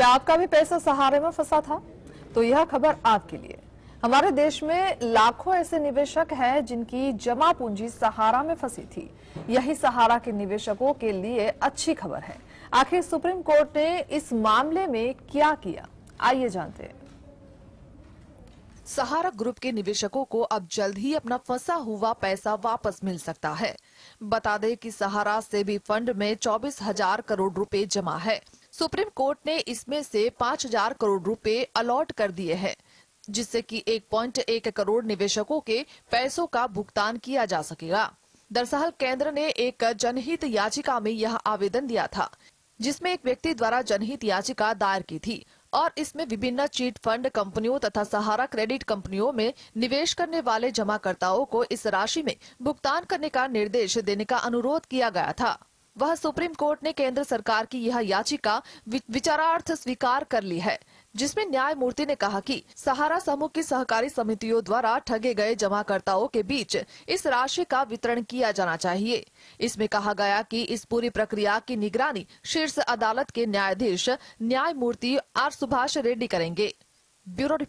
क्या आपका भी पैसा सहारे में फंसा था तो यह खबर आपके लिए हमारे देश में लाखों ऐसे निवेशक हैं जिनकी जमा पूंजी सहारा में फंसी थी यही सहारा के निवेशकों के लिए अच्छी खबर है आखिर सुप्रीम कोर्ट ने इस मामले में क्या किया आइए जानते हैं सहारा ग्रुप के निवेशकों को अब जल्द ही अपना फंसा हुआ पैसा वापस मिल सकता है बता दें कि सहारा सेबी फंड में चौबीस हजार करोड़ रुपए जमा है सुप्रीम कोर्ट ने इसमें से 5000 करोड़ रुपए अलॉट कर दिए हैं जिससे कि 1.1 करोड़ निवेशकों के पैसों का भुगतान किया जा सकेगा दरअसल केंद्र ने एक जनहित याचिका में यह आवेदन दिया था जिसमें एक व्यक्ति द्वारा जनहित याचिका दायर की थी और इसमें विभिन्न चीट फंड कंपनियों तथा सहारा क्रेडिट कंपनियों में निवेश करने वाले जमाकर्ताओं को इस राशि में भुगतान करने का निर्देश देने का अनुरोध किया गया था वह सुप्रीम कोर्ट ने केंद्र सरकार की यह याचिका विचारार्थ स्वीकार कर ली है जिसमें न्यायमूर्ति ने कहा कि सहारा समूह की सहकारी समितियों द्वारा ठगे गए जमाकर्ताओं के बीच इस राशि का वितरण किया जाना चाहिए इसमें कहा गया कि इस पूरी प्रक्रिया की निगरानी शीर्ष अदालत के न्यायाधीश न्यायमूर्ति आर सुभाष रेड्डी करेंगे ब्यूरो